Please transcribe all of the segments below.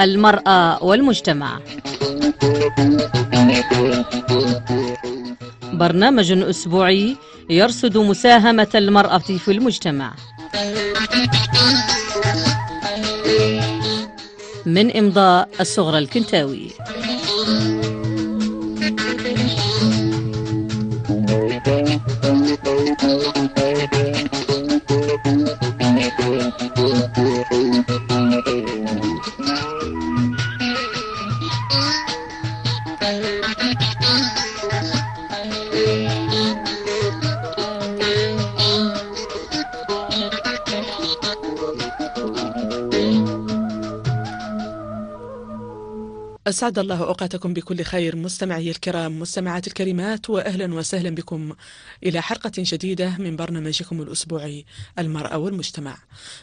المرأة والمجتمع برنامج أسبوعي يرصد مساهمة المرأة في المجتمع من إمضاء الصغرى الكنتاوي أسعد الله أوقاتكم بكل خير مستمعي الكرام مستمعات الكريمات وأهلا وسهلا بكم إلى حلقة جديدة من برنامجكم الأسبوعي المرأة والمجتمع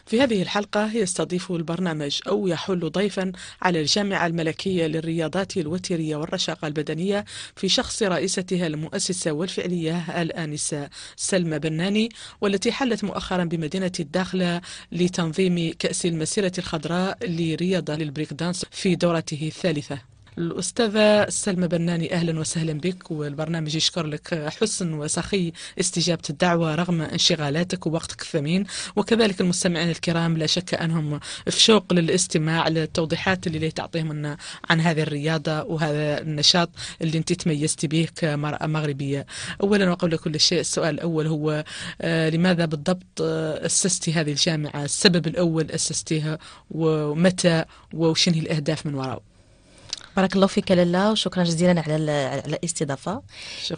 في هذه الحلقة يستضيف البرنامج أو يحل ضيفا على الجامعة الملكية للرياضات الوترية والرشاقة البدنية في شخص رئيستها المؤسسة والفعلية الآنسة سلمى بناني والتي حلت مؤخرا بمدينة الداخلة لتنظيم كأس المسيرة الخضراء لرياضة للبريك دانس في دورته الثالثة الأستاذة سلمى بناني أهلا وسهلا بك والبرنامج يشكر لك حسن وسخي استجابة الدعوة رغم انشغالاتك ووقتك الثمين وكذلك المستمعين الكرام لا شك أنهم في شوق للاستماع للتوضيحات اللي تعطيهم عن هذه الرياضة وهذا النشاط اللي أنت تميزتي به كمرأة مغربية أولا وقبل كل شيء السؤال الأول هو آه، لماذا بالضبط آه، أسستي هذه الجامعة السبب الأول أسستيها ومتى وشنو الأهداف من وراءه بارك الله فيك لالا وشكرا جزيلا على على الاستضافه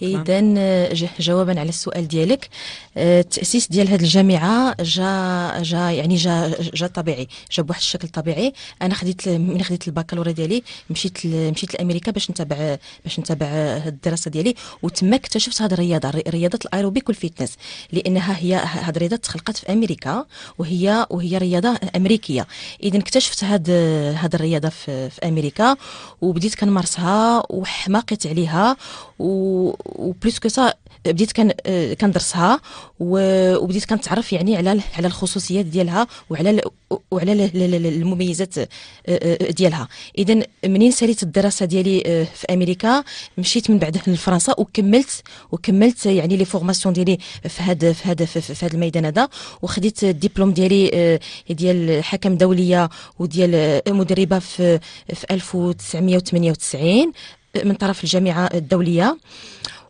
اذا آه، جوابا على السؤال ديالك آه، التاسيس ديال هذه الجامعه جا جا يعني جا جا طبيعي جا بواحد الشكل طبيعي انا خديت من خديت البكالوريا ديالي مشيت مشيت لامريكا باش نتابع باش نتابع الدراسه ديالي وتما اكتشفت هذه الرياضه رياضه الايروبيك والفيتنس لانها هي هذه الرياضه تخلقت في امريكا وهي وهي رياضه امريكيه اذا اكتشفت هذه هذه الرياضه في, في امريكا و وبديت كنمارسها وحماقت عليها وبليس كو سا بديت كان آه، كندرسها وبديت كنتعرف يعني على على الخصوصيات ديالها وعلى وعلى المميزات آه، آه، ديالها اذا منين ساليت الدراسه ديالي في امريكا مشيت من بعد لفرنسا وكملت وكملت يعني لي فورماسيون ديالي في هذا في هذا في هذا الميدان هذا وخديت الدبلوم ديالي ديال حكم دوليه وديال مدربه في في 1998 من طرف الجامعه الدوليه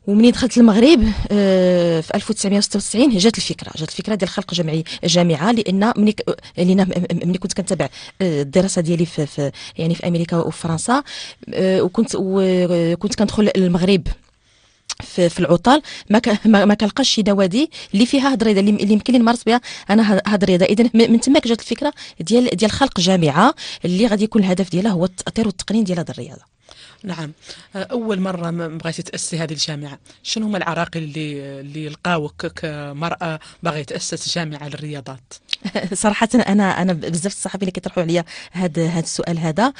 ومنين دخلت المغرب آه، في 1996 جات الفكره جات الفكره ديال خلق جمعي جامعه لان مني آه، لان ملي كنت كنتابع آه، الدراسه ديالي في, في يعني في امريكا وفي فرنسا وكنت كنت كندخل المغرب في, في العطل ما ما كنلقاش شي نوادي اللي فيها هاد الرياضه اللي يمكن لي نمارس بها انا هاد الرياضه اذا من تماك جات الفكره ديال ديال خلق جامعه اللي غادي يكون الهدف ديالها هو التاطير والتقنين ديال هاد الرياضه نعم أه، اول مره بغيتي تاسسي هذه الجامعه شنو هما العراقيل اللي اللي لقاوك كمراه باغيه تاسس جامعه للرياضات صراحه انا انا بزاف الصحابي اللي كيطرحوا عليا هذا هذا السؤال هذا أه،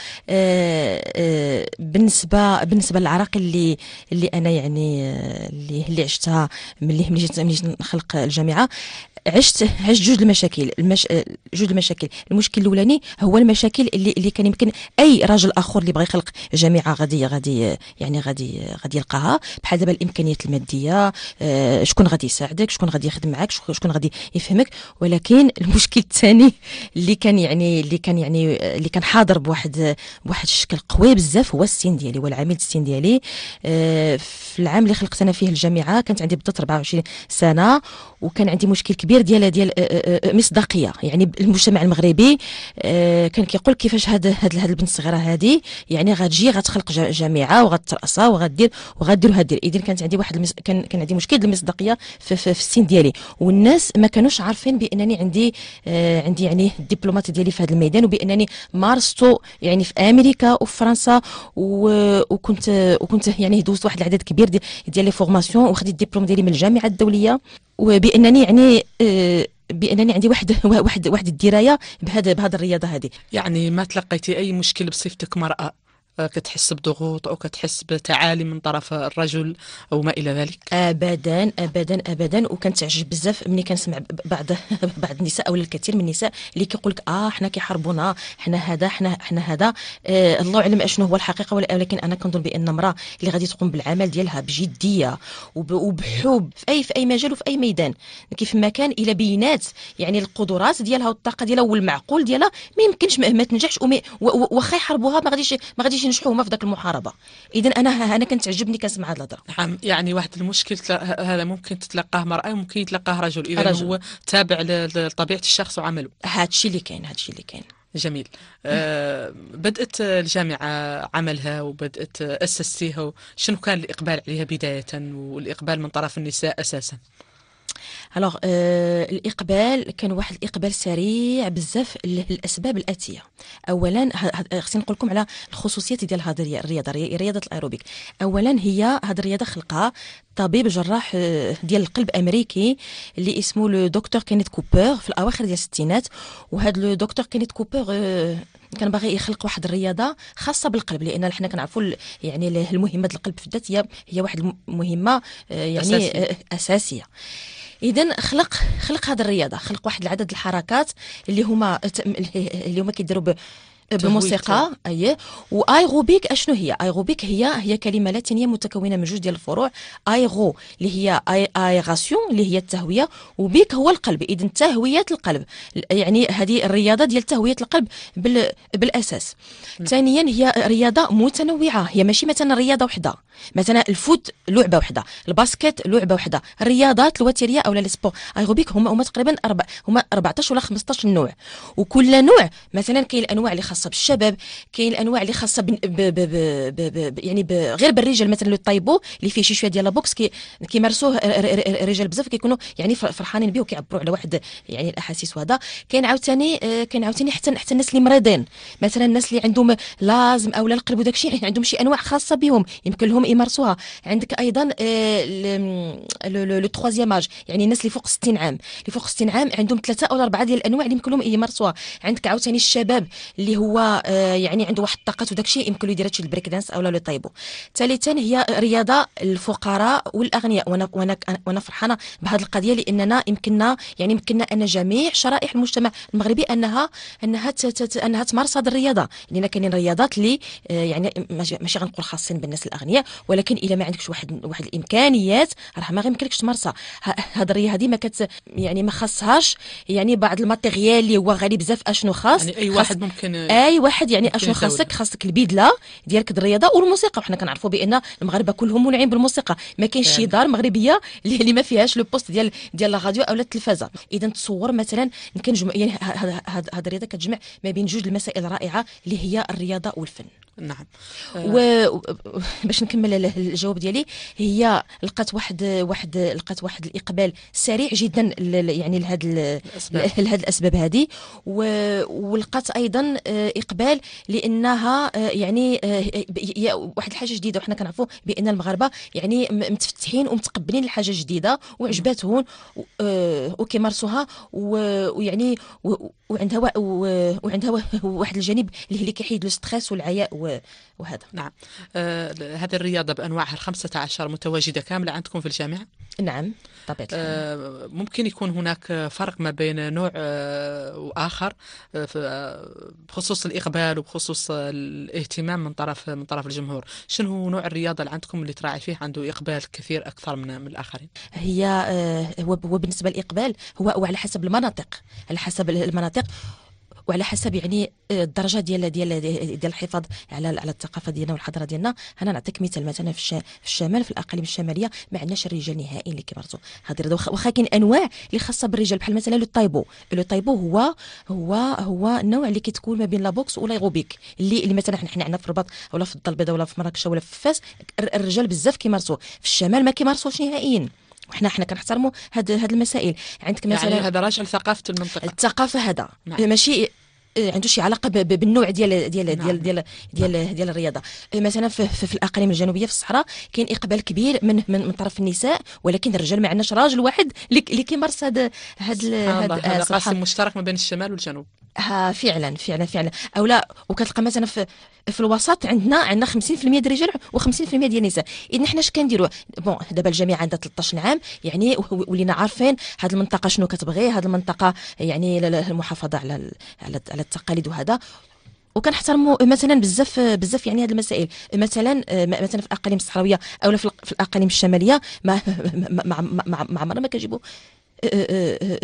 أه، بالنسبه بالنسبه للعراقيل اللي اللي انا يعني اللي اللي عشتها ملي ملي جيت ملي نخلق الجامعه عشت عشت جوج المشاكل المش... جوج المشاكل المشكل الاولاني هو المشاكل اللي اللي كان يمكن اي راجل اخر اللي بغى يخلق جامعه الجامعه غادي غادي يعني غادي غادي يلقاها بحال دابا الامكانيات الماديه آه، شكون غادي يساعدك شكون غادي يخدم معك شكون غادي يفهمك ولكن المشكل الثاني اللي كان يعني اللي كان يعني آه، اللي كان حاضر بواحد بواحد الشكل قوي بزاف هو السن ديالي هو العميد السن ديالي آه، في العام اللي خلقت انا فيه الجامعه كانت عندي بالضبط 24 سنه وكان عندي مشكل كبير ديال ديال مصداقيه يعني المجتمع المغربي كان كيقول كيفاش هاد هاد البنت الصغيره هذه يعني غتجي غت غتخلق جامعه وغترأسها وغدير وغدير الدير اذن كانت عندي واحد المس... كان كان عندي مشكل المصداقيه في, في, في السن ديالي والناس ما كانوش عارفين بانني عندي آه عندي يعني الدبلومات ديالي في هذا الميدان وبانني مارستو يعني في امريكا وفي فرنسا و... وكنت وكنت يعني دوزت واحد العدد كبير ديال لي فورماسيون وخديت الدبلوم ديالي من الجامعه الدوليه وبانني يعني آه بانني عندي واحد واحد واحد الدرايه بهذا بهذا الرياضه هذه يعني ما تلقيتي اي مشكل بصفتك مراه أه، كتحس بضغوط او كتحس بتعالي من طرف الرجل او ما الى ذلك ابدا ابدا ابدا وكنتعجب بزاف ملي كنسمع بعض بعض النساء او الكثير من النساء اللي كيقول لك اه حنا كيحاربونا حنا هذا حنا حنا هذا آه الله اعلم اشنو هو الحقيقه ولكن انا كنظن بان المراه اللي غادي تقوم بالعمل ديالها بجديه وبحب في اي في اي مجال وفي اي ميدان كيف ما كان الى بينات يعني القدرات ديالها والطاقه ديالها والمعقول ديالها ما يمكنش ما تنجحش واخا يحاربوها ما غاديش ما غاديش ينجحوا هما في ذاك المحاربه اذا انا انا عجبني كنسمع هذه الهضره نعم يعني واحد المشكل هذا ممكن تتلقاه مراه وممكن يتلقاه رجل اذا رجل. هو تابع لطبيعه الشخص وعمله هذا الشيء اللي كاين هذا الشيء اللي كاين جميل آه بدأت الجامعة عملها وبدأت أسستيها شنو كان الإقبال عليها بداية والإقبال من طرف النساء أساسا الوغ آه euh, الاقبال كان واحد الاقبال سريع بزاف للاسباب الاتيه اولا خصني نقول لكم على الخصوصيات ديال هذه الرياضه رياضه الايروبيك اولا هي هذه الرياضه خلقها طبيب جراح آه، ديال القلب امريكي اللي اسمه لو دكتور كينيت كوبر في الاواخر ديال الستينات وهذا لو دكتور كينيت كوبر آه، كان باغي يخلق واحد الرياضه خاصه بالقلب لان حنا كنعرفوا يعني المهمه القلب في الذات هي هي واحد المهمه آه، يعني أساسية. اساسيه اذا خلق خلق هذه الرياضه خلق واحد العدد الحركات اللي هما اللي هما كيديروا بموسيقى اي وايروبيك اشنو هي ايروبيك هي هي كلمه لاتينيه متكونه من جوج ديال الفروع ايغو اللي هي ايغاسيون اللي هي التهويه وبيك هو القلب اذا تهويه القلب يعني هذه الرياضه ديال تهويه القلب بال بالاساس ثانيا هي رياضه متنوعه هي ماشي مثلا رياضه وحده مثلا الفوت لعبه وحده الباسكت لعبه وحده الرياضات الوتريه او السبور ايروبيك هما هما تقريبا أربع هما 14 ولا 15 نوع وكل نوع مثلا كاين الانواع اللي خاص خاصه بالشباب كاين الانواع اللي خاصه ب... ب... ب... ب... ب... يعني ب... غير بالرجال مثلا اللي طيبوا اللي فيه شي شويه ديال لابوكس كي كيمارسوه الرجال بزاف كيكونوا يعني فرحانين به وكيعبروا على واحد يعني الاحاسيس وهذا كاين عاوتاني آه، كاين عاوتاني حتى حتى الناس اللي مريضين مثلا الناس اللي عندهم لازم او القلب وداك الشيء يعني عندهم شي انواع خاصه بهم يمكن لهم يمارسوها عندك ايضا آه، لو تخوازيام اج يعني الناس اللي فوق 60 عام اللي فوق 60 عام عندهم ثلاثه او اربعه ديال الانواع اللي يمكن لهم يمارسوها عندك عاوتاني الشباب اللي هو هو آه، يعني عنده واحد الطاقات وداك الشيء يمكن له يدير هادشي البريك دانس اولا لو طيبو ثالثا هي رياضه الفقراء والاغنياء وانا وانا وانا فرحانه بهذه القضيه لاننا يمكننا يعني يمكننا ان جميع شرائح المجتمع المغربي انها انها انها تمارس هذه الرياضه لان يعني كاينين رياضات اللي آه، يعني ماشي غنقول خاصين بالناس الاغنياء ولكن الا ما عندكش واحد واحد الامكانيات راه ما غيمكنكش تمارسها هذه الرياضه هذه ما كت يعني ما خاصهاش يعني بعض الماتيريال اللي هو غالي بزاف اشنو خاص يعني اي واحد ممكن اي واحد يعني اشنو خاصك خاصك البدله ديالك الرياضه والموسيقى وحنا كنعرفوا بان المغاربه كلهم منعين بالموسيقى ما كاينش شي دار مغربيه اللي ما فيهاش لو بوست ديال ديال الراديو او التلفازه اذا تصور مثلا كنجمع يعني هذه الرياضه كتجمع ما بين جوج المسائل الرائعه اللي هي الرياضه والفن نعم و باش نكمل الجواب ديالي هي لقات واحد واحد لقات واحد الاقبال سريع جدا يعني لهاد لهاد الاسباب هذه ولقات ايضا آه، اقبال لانها آه، يعني آه، واحد الحاجه جديده وحنا كنعرفوا بان المغاربه يعني متفتحين ومتقبلين الحاجه جديده وعجباتهم وكيمارسوها ويعني وعندها وعندها واحد الجانب اللي اللي كيحيد لو ستريس والعياء وهذا نعم آه هذه الرياضه بانواعها ال 15 متواجده كامله عندكم في الجامعه نعم طبيعة آه ممكن يكون هناك فرق ما بين نوع آه واخر آه،, آه بخصوص الاقبال وبخصوص الاهتمام من طرف من طرف الجمهور شنو هو نوع الرياضه اللي عندكم اللي تراعي فيه عنده اقبال كثير اكثر من, من الاخرين هي آه، هو بالنسبه للاقبال هو على حسب المناطق على حسب المناطق يثق وعلى حسب يعني آه، الدرجه ديال ديال ديال الحفاظ على على الثقافه ديالنا والحضاره ديالنا انا نعطيك مثال مثلا في الشمال في الاقاليم الشماليه ما عندناش الرجال نهائيا اللي كيبرزوا هذه واخا كاين انواع اللي خاصه بالرجال بحال مثلا لو طايبو لو طايبو هو هو هو النوع اللي كتكون ما بين لابوكس ولا يغوبيك اللي اللي مثلا حنا عندنا في الرباط ولا في الدار ولا في مراكش ولا في فاس الرجال بزاف كيمارسوه في الشمال ما كيمارسوش نهائيا وحنا حنا كنحترموا هاد هاد المسائل عندك مثلا يعني هذا راجع لثقافه المنطقه الثقافه هذا نعم. ماشي عنده شي علاقه بالنوع ديال ديال نعم. ديال ديال ديال نعم. ديال الرياضه إيه، مثلا في, في الاقاليم الجنوبيه في الصحراء كاين اقبال كبير من من, من طرف النساء ولكن الرجال ما عندناش راجل واحد اللي كيمارس هذا هذا هذا قاسم مشترك ما بين الشمال والجنوب ها فعلا فعلا فعلا او لا وكتلقى مثلا في في الوسط عندنا عندنا 50% ديال الرجال و50% ديال النساء اذا إيه، حنا اش كنديروا بون دابا الجميع عندها 13 عام يعني ولينا عارفين هذه المنطقه شنو كتبغي هذه المنطقه يعني المحافظه على على على التقاليد وهذا وكنحترموا مثلا بزاف بزاف يعني هذه المسائل مثلا مثلا في الاقاليم الصحراويه او في الاقاليم الشماليه ما ما ما ما عمرنا ما كنجيبوا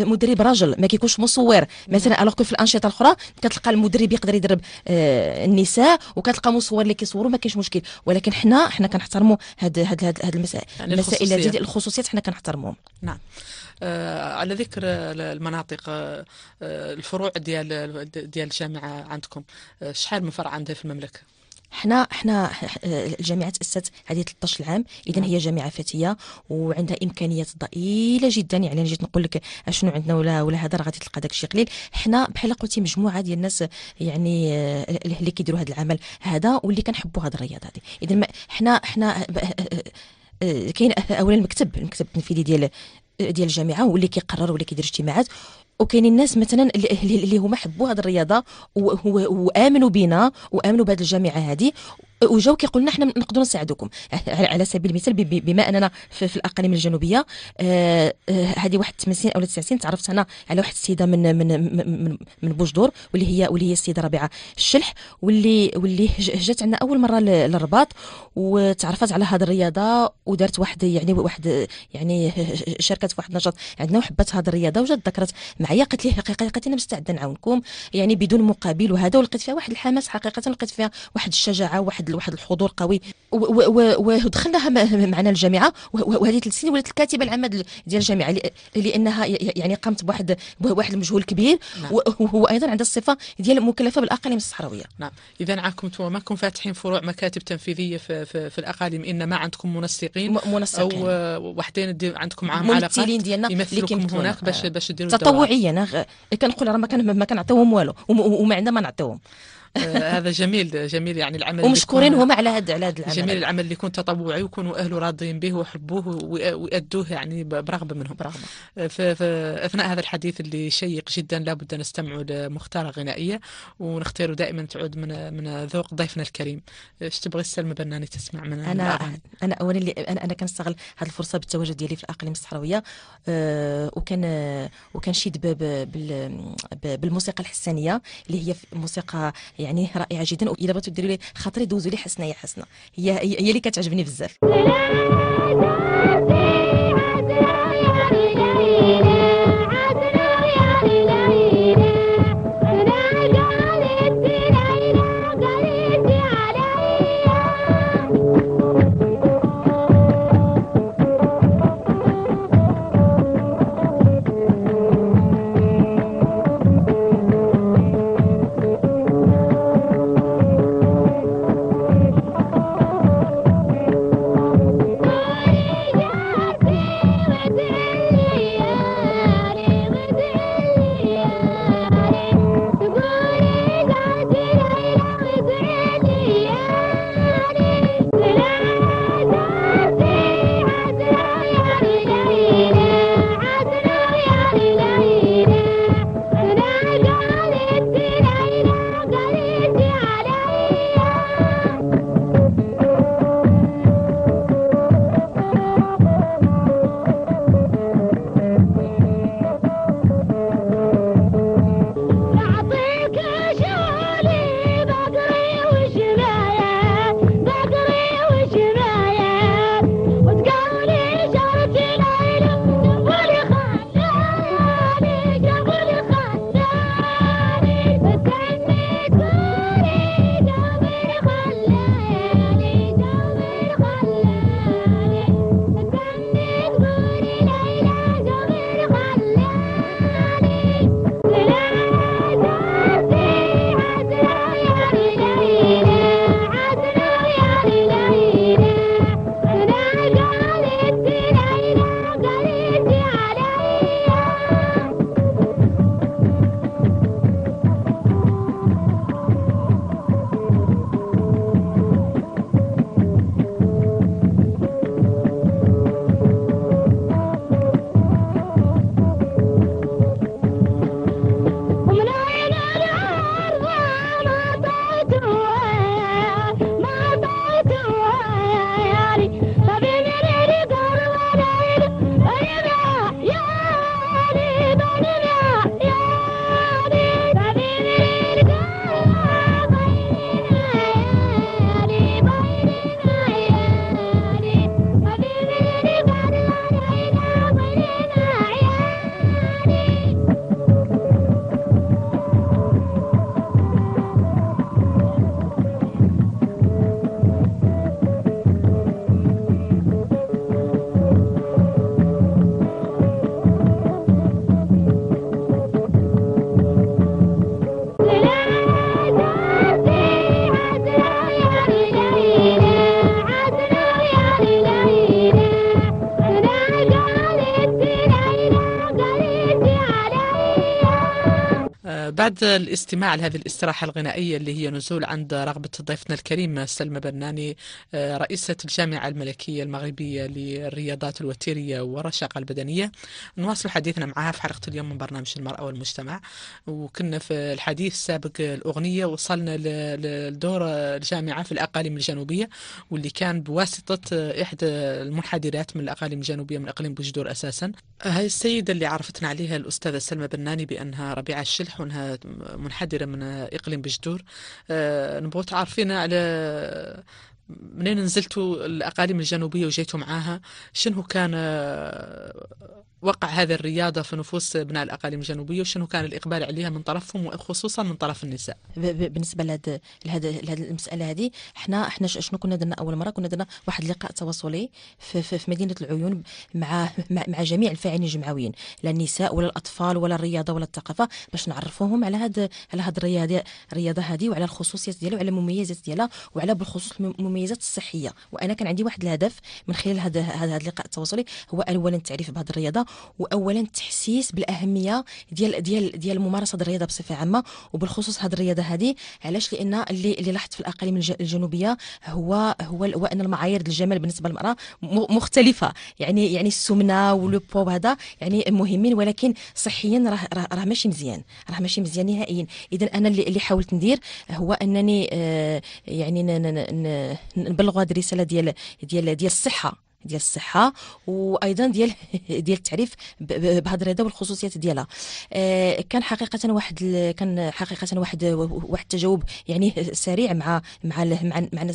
مدرب راجل ما كيكونش مصور مثلا الوغ في الانشطه الاخرى كتلقى المدرب يقدر يدرب آه، النساء وكتلقى مصور اللي كيصوروا ما كاينش مشكل ولكن حنا حنا كنحترموا هاد هاد هاد المسائل يعني المسائل الخصوصيات حنا كنحترموهم نعم آه، على ذكر المناطق آه، آه، الفروع ديال ديال الجامعه عندكم شحال من فرع عندها في المملكه حنا حنا الجامعه تاسست هذه 13 عام اذا هي جامعه فتيه وعندها امكانيات ضئيله جدا يعني انا جيت نقول لك اشنو عندنا ولا ولا هذا راه غادي تلقى داك الشيء قليل حنا بحال قلتي مجموعه ديال الناس يعني اللي كيديروا هذا العمل هذا واللي كنحبوا هذه الرياضه هذه اذا حنا حنا كاين اولا المكتب المكتب التنفيذي ديال ديال الجامعه هو اللي كيقرر ولا كيدير اجتماعات وكاينين الناس مثلا اللي هما حبوا هذه الرياضه وامنوا بنا وامنوا بهذه الجامعه هذه وجاو كيقولوا نحن نقدروا نساعدوكم أه، على سبيل المثال بما اننا في, الاقاليم الجنوبيه أه، أه، هذه واحد 80 او 90 تعرفت انا على واحد السيده من من من, من بوجدور واللي هي واللي هي السيده ربيعه الشلح واللي واللي جات عندنا اول مره للرباط وتعرفت على هذه الرياضه ودارت واحد يعني واحد يعني شاركت في واحد النشاط عندنا وحبت هذه الرياضه وجات ذكرت معايا قالت لي حقيقه قالت انا مستعده نعاونكم يعني بدون مقابل وهذا ولقيت فيها واحد الحماس حقيقه لقيت فيها واحد الشجاعه واحد واحد الحضور قوي ودخلناها معنا الجامعه وهذه ثلاث سنين ولات الكاتبه العامه ديال الجامعه لانها يعني قامت بواحد بواحد المجهول كبير نعم. وايضا عندها الصفه ديال مكلفه بالاقاليم الصحراويه نعم اذا عاكم كنتم فاتحين فروع مكاتب تنفيذيه في, في, في الاقاليم انما عندكم منسقين منسقين او آه، وحدين عندكم معاهم علاقات ديالنا يمثلوكم هناك باش باش تطوعيا كنقول راه ما كنعطيوهم والو وما عندنا ما نعطيوهم آه، هذا جميل جميل يعني العمل ومشكورين هما على هذا على هذا العمل جميل العمل اللي يكون تطوعي ويكونوا اهله راضيين به ويحبوه ويأدوه يعني برغبه منهم برغبه آه، فاثناء هذا الحديث اللي شيق جدا لابد نستمعوا لمختاره غنائيه ونختار دائما تعود من من ذوق ضيفنا الكريم آه، ايش تبغي السلمى بناني تسمع من انا انا اولا اللي انا انا كنستغل هذه الفرصه بالتواجد ديالي في الاقاليم الصحراويه وكان وكنشيد بالموسيقى الحسانيه اللي هي موسيقى يعني رائعه جدا والا بغيتو ديروا لي خاطري دوزوا لي حسنه يا حسنه هي هي اللي كتعجبني بزاف بعد الاستماع لهذه الاستراحة الغنائية اللي هي نزول عند رغبة ضيفنا الكريم سلمى بناني آه، رئيسة الجامعة الملكية المغربية للرياضات الوتيرية والرشاقة البدنية نواصل حديثنا معها في حلقة اليوم من برنامج المرأة والمجتمع وكنا في الحديث السابق الأغنية وصلنا لدور الجامعة في الأقاليم الجنوبية واللي كان بواسطة إحدى المنحدرات من الأقاليم الجنوبية من إقليم بوجدور أساسا هاي السيدة اللي عرفتنا عليها الأستاذة سلمى بناني بأنها ربيعة الشلح وأنها منحدرة من إقليم بجدور آه، نبغوا تعرفينا على منين نزلتوا الأقاليم الجنوبية وجيتوا معاها شنو كان آه، وقع هذه الرياضة في نفوس أبناء الأقاليم الجنوبية وشنو كان الإقبال عليها من طرفهم وخصوصا من طرف النساء بالنسبة لهذه لهذه المسألة هذه احنا احنا شنو كنا درنا أول مرة كنا درنا واحد اللقاء تواصلي في, في, في مدينة العيون مع مع جميع الفاعلين الجمعويين لا النساء ولا الأطفال ولا الرياضة ولا الثقافة باش نعرفوهم على هذا على هذه الرياضة الرياضة هذه وعلى الخصوصيات ديالها وعلى المميزات ديالها وعلى بالخصوص المميزات الصحيه وانا كان عندي واحد الهدف من خلال هذا هذا اللقاء التواصلي هو اولا التعريف بهذه الرياضه واولا التحسيس بالاهميه ديال ديال ديال ممارسه الرياضه بصفه عامه وبالخصوص هذه الرياضه هذه علاش لان اللي اللي لاحظت في الاقاليم الجنوبيه هو هو هو ان المعايير الجمال بالنسبه للمراه مختلفه يعني يعني السمنه ولو بوا وهذا يعني مهمين ولكن صحيا راه راه, راه ماشي مزيان راه ماشي مزيان نهائيا اذا انا اللي حاولت ندير هو انني آه، يعني نبلغوا هذه الرساله ديال ديال ديال الصحه ديال الصحه وايضا ديال ديال التعريف بهضره الرضا والخصوصيات ديالها آه، كان حقيقه واحد كان حقيقه واحد واحد التجاوب يعني سريع مع مع مع مع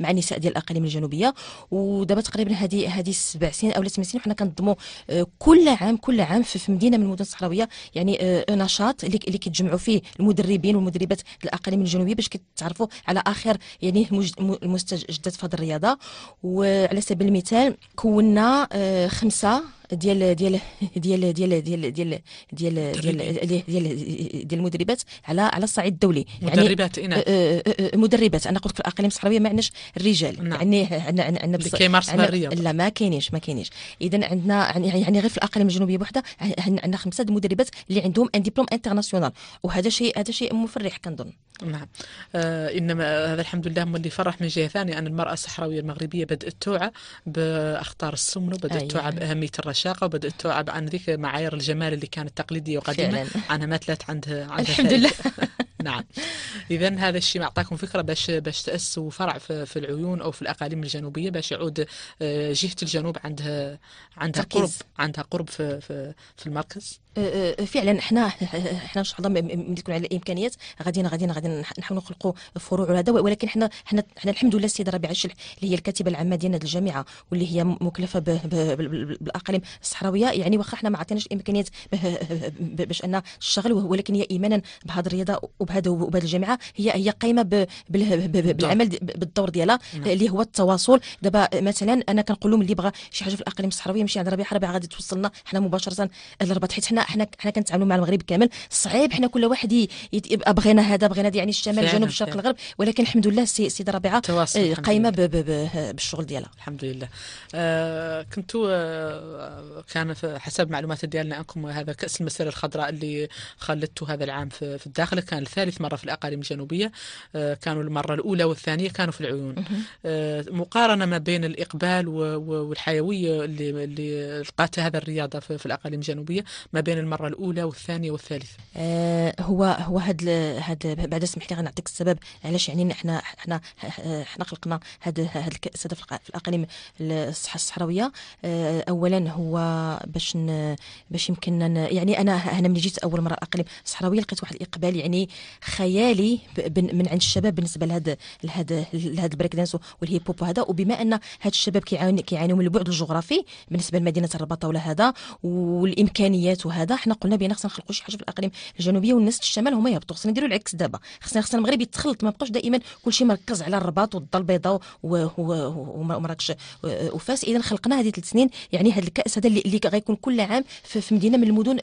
مع النساء ديال الاقاليم الجنوبيه ودابا تقريبا هذه هذه سبع سنين او ثمان سنين وحنا كنضموا آه، كل عام كل عام في مدينه من المدن الصحراويه يعني آه، نشاط اللي كيتجمعوا فيه المدربين والمدربات الاقاليم الجنوبيه باش كيتعرفوا على اخر يعني المستجدات في هذه الرياضه وعلى سبيل المثال كونا آه، خمسة ديال ديال ديال ديال ديال ديال ديال ديال ديال المدربات على على الصعيد الدولي يعني مدربات اي نعم مدربات انا قلت في الاقاليم الصحراويه ما عندناش الرجال نعم. يعني عندنا عندنا اللي كيمارس الرياضه لا ما كاينينش ما كاينينش اذا عندنا يعني-, يعني غير في الاقاليم الجنوبيه بوحده عندنا خمسه المدربات اللي عندهم ان ديبلوم انترناسيونال وهذا شيء هذا شيء مفرح كنظن نعم آه انما هذا الحمد لله هو اللي فرح من جهه ثانيه ان المراه الصحراويه المغربيه بدات توعى باخطار السمنه بدات أيوة. توعى باهميه الرشاد العشاقه وبدات تبعد عن ذيك معايير الجمال اللي كانت تقليديه وقديمه انا ما تلات عندها عندها الحمد لله نعم اذا هذا الشيء معطاكم فكره باش باش تاسسوا فرع في, في العيون او في الاقاليم الجنوبيه باش يعود آه، جهه الجنوب عندها عندها تركيز. قرب عندها قرب في في, في المركز آه، آه، فعلا حنا حنا ان شاء الله ملي تكون على الامكانيات غادي غادي غادي نحاولوا نخلقوا فروع وهذا ولكن حنا حنا حنا الحمد لله السيده ربيعه الشلح اللي هي الكاتبه العامه ديال هذه الجامعه واللي هي مكلفه بالاقاليم الصحراويه يعني واخا حنا ما عطيناش الامكانيات باش ان الشغل ولكن هي ايمانا بهذه الرياضه وبهذا وبهذه الجامعه هي هي قايمه بالعمل بالدور ديالها نعم. اللي هو التواصل دابا مثلا انا كنقول لهم اللي بغى شي حاجه في الاقاليم الصحراويه ماشي عند ربيعه ربيعه غادي توصلنا حنا مباشره الرباط حيت حنا حنا حنا كنتعاملوا مع المغرب كامل صعيب حنا كل واحد يبقى بغينا هذا بغينا يعني الشمال الجنوب الشرق الغرب ولكن الحمد لله السيده ربيعه آه، قايمه بالشغل ديالها الحمد لله آه كنتوا آه، كان حسب معلومات ديالنا انكم هذا كاس المسيره الخضراء اللي خلدتوا هذا العام في, الداخل كان ثالث مره في الاقاليم الجنوبيه آه كانوا المره الاولى والثانيه كانوا في العيون آه مقارنه ما بين الاقبال والحيويه اللي اللي لقاتها هذا الرياضه في الاقاليم الجنوبيه ما بين مثلا المرة الأولى والثانية والثالثة آه هو هو هاد هاد بعد سمح لي غنعطيك السبب علاش يعني احنا احنا احنا خلقنا هاد هاد الكأس هذا في الأقاليم الصحة الصحراوية آه أولا هو باش باش يمكننا يعني أنا أنا ملي جيت أول مرة الأقاليم الصحراوية لقيت واحد الإقبال يعني خيالي من عند الشباب بالنسبة لهاد لهاد لهاد البريك دانس والهيب هوب وهذا وبما أن هاد الشباب كيعانيو من البعد الجغرافي بالنسبة لمدينة الرباط ولا هذا والإمكانيات وهذا هذا حنا قلنا بان خصنا نخلقوا شي حاجه في الاقاليم الجنوبيه والناس الشمال هما يهبطوا خصنا نديروا العكس دابا خصنا خصنا المغرب يتخلط ما بقاش دائما كلشي مركز على الرباط والدار البيضاء ومراكش وفاس اذا خلقنا هذه ثلاث سنين يعني هذا الكاس هذا اللي, اللي غيكون كل عام في مدينه من المدن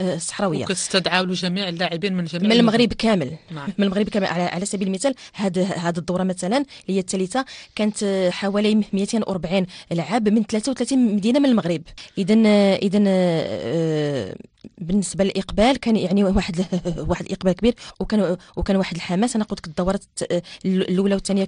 آه، الصحراويه وكتستدعوا جميع اللاعبين من جميع من المغرب كامل نعم. من المغرب كامل على, على سبيل المثال هذه هذه الدوره مثلا اللي هي الثالثه كانت حوالي 240 لاعب من 33 مدينه من المغرب اذا اذا آه، بالنسبه للاقبال كان يعني واحد واحد الاقبال كبير وكان وكان واحد الحماس انا قلت لك الدورات الاولى والثانيه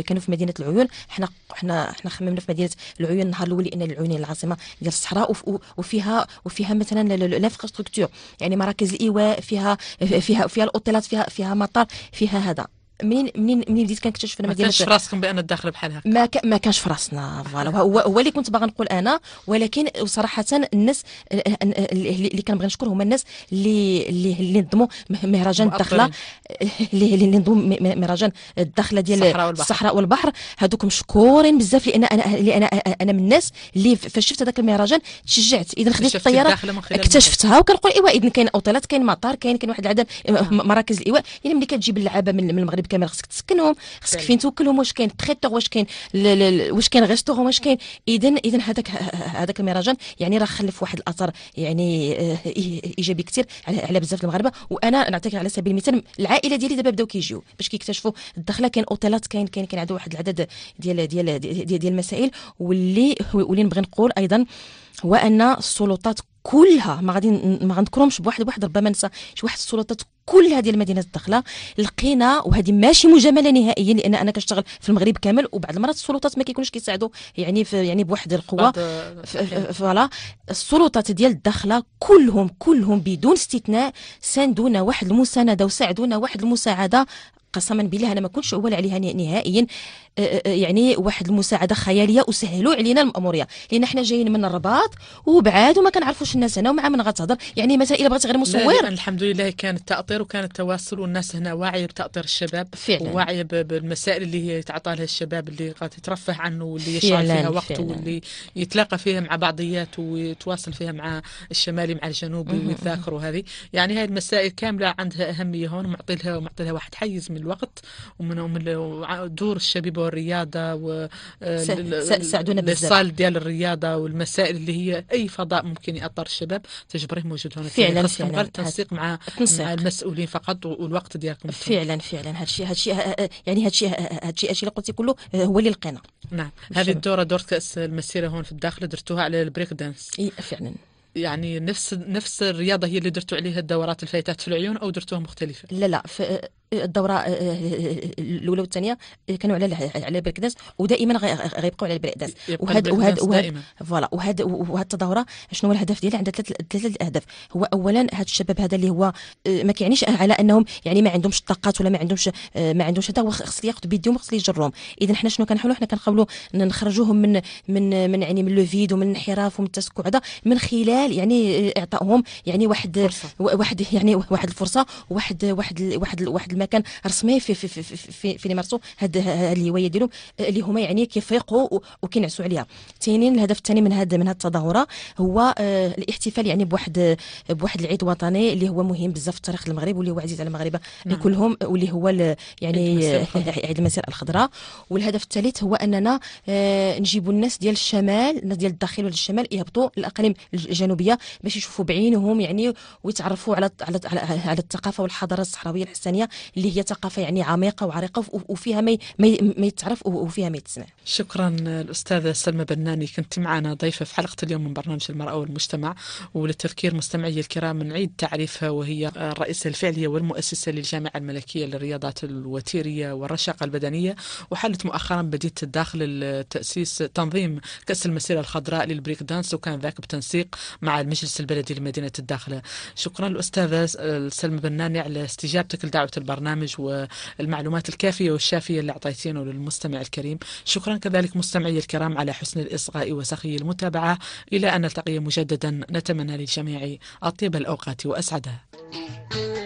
كانوا في مدينه العيون حنا حنا حنا خممنا في مدينه العيون النهار الاول لان العيون العاصمه ديال الصحراء وفيها وفيها مثلا لافراستركتور يعني مراكز الايواء فيها فيها فيها الاوتيلات فيها فيها مطار فيها هذا منين منين منين بديت كنكتشف انا ما كانش في راسكم بان الداخل بحال هكا ما, ك... ما كانش في راسنا فوالا هو هو اللي كنت باغا نقول انا ولكن صراحه الناس اللي كنبغي نشكر هما الناس اللي اللي اللي نظموا مهرجان الداخله اللي نظموا مهرجان الداخله ديال الصحراء والبحر, الصحراء والبحر. هذوك مشكورين بزاف لان انا لان انا من الناس اللي فاش شفت هذاك المهرجان تشجعت اذا خديت الطياره اكتشفتها وكنقول ايوا اذا كاين اوطيلات كاين مطار كاين كاين واحد العدد آه. مراكز الايواء يعني ملي كتجيب اللعابه من المغرب المغرب كامل خصك تسكنهم خصك فين توكلهم واش كاين تريتور واش كاين واش كاين ريستورون واش كاين اذا اذا هذاك هذاك المهرجان يعني راه خلف واحد الاثر يعني آه، ايجابي كثير على بزاف المغاربه وانا نعطيك على سبيل المثال العائله ديالي دابا بداو كيجيو باش كيكتشفوا الدخله كاين اوتيلات كاين كاين كاين عندها واحد العدد ديال ديال ديال, ديال المسائل واللي واللي نبغي نقول ايضا هو ان السلطات كلها ما غادي ما غنذكرهمش بواحد بواحد ربما ننسى شي واحد السلطات كل هذه المدينه الداخله لقينا وهذه ماشي مجامله نهائيا لان انا كنشتغل في المغرب كامل وبعض المرات السلطات ما كيكونوش كيساعدوا يعني في يعني بواحد القوه فوالا السلطات ديال الداخله كلهم كلهم بدون استثناء ساندونا واحد المسانده وساعدونا واحد المساعده قسما بالله انا ما كنتش اول عليها نهائيا يعني واحد المساعده خياليه وسهلوا علينا الماموريه لان حنا جايين من الرباط وبعاد وما كنعرفوش الناس هنا ومع من غتهضر يعني الا بغيتي غير مصور الحمد لله كان التاطير اكثر وكان التواصل والناس هنا واعيه بتاطير الشباب فعلا وواعيه بالمسائل اللي هي تعطى لها الشباب اللي قاعد يترفه عنه واللي يشعر فيها وقته واللي يتلاقى فيها مع بعضياته ويتواصل فيها مع الشمالي مع الجنوبي ويتذاكر وهذه يعني هاي المسائل كامله عندها اهميه هون ومعطي لها ومعطي لها واحد حيز من الوقت ومن دور الشبيبه والرياضه و ساعدونا الاتصال ديال الرياضه والمسائل اللي هي اي فضاء ممكن ياطر الشباب تجبره موجود هنا فعلا فعلا التنسيق مع, مع المسؤول مسؤولين فقط والوقت ديالكم فعلا فعلا هادشي هادشي يعني هادشي هادشي هادشي اللي قلتي كله آه، هو اللي لقينا نعم هذه الدوره دوره كاس المسيره هون في الداخل درتوها على البريك دانس فعلا يعني نفس نفس الرياضه هي اللي درتوا عليها الدورات الفايتات في العيون او درتوها مختلفه لا لا الدوره آه، آه، آه، الاولى والثانيه كانوا على على بركداس ودائما غيبقوا على بركداس وهاد وهاد وهاد فوالا وهاد وهاد التظاهره شنو هو الهدف ديالها عندها ثلاثه الاهداف هو اولا هاد الشباب هذا اللي هو ما كيعنيش على انهم يعني ما عندهمش الطاقات ولا ما عندهمش ما عندهمش هذا هو خص ياخذ بيديهم خص يجرهم اذا حنا شنو كنحاولوا حنا كنحاولوا نخرجوهم من من من يعني من لو فيد ومن الانحراف ومن التسكع هذا من خلال يعني اعطائهم يعني واحد فرصة. واحد يعني واحد الفرصه واحد واحد واحد واحد كان رسمي في في في في, في اللي مارسو هاد الهوايه ديالهم اللي هما يعني كيفيقوا وكينعسوا عليها ثانيا الهدف الثاني من هاد من هاد التظاهره هو آه، الاحتفال يعني بواحد بواحد العيد وطني اللي هو مهم بزاف في تاريخ المغرب واللي هو عزيز على المغاربه كلهم واللي هو يعني عيد المسير الخضراء والهدف الثالث هو اننا آه، نجيبوا الناس ديال الشمال الناس ديال الداخل ولا الشمال يهبطوا الاقاليم الجنوبيه باش يشوفوا بعينهم يعني ويتعرفوا على على على, على الثقافه والحضاره الصحراويه الحسانيه اللي هي ثقافه يعني عميقه وعريقه وفيها ما ما يتعرف وفيها ما يتسمع شكرا الاستاذه سلمى بناني كنت معنا ضيفه في حلقه اليوم من برنامج المراه والمجتمع وللتذكير مستمعي الكرام نعيد تعريفها وهي الرئيسه الفعليه والمؤسسه للجامعه الملكيه للرياضات الوتيريه والرشاقه البدنيه وحلت مؤخرا بديت الداخل التاسيس تنظيم كاس المسيره الخضراء للبريك دانس وكان ذاك بتنسيق مع المجلس البلدي لمدينه الداخله شكرا الاستاذه سلمى بناني على استجابتك لدعوه البرنامج البرنامج والمعلومات الكافية والشافية اللي أعطيتينه للمستمع الكريم شكرا كذلك مستمعي الكرام على حسن الإصغاء وسخي المتابعة إلى أن نلتقي مجددا نتمنى للجميع أطيب الأوقات وأسعدها thank you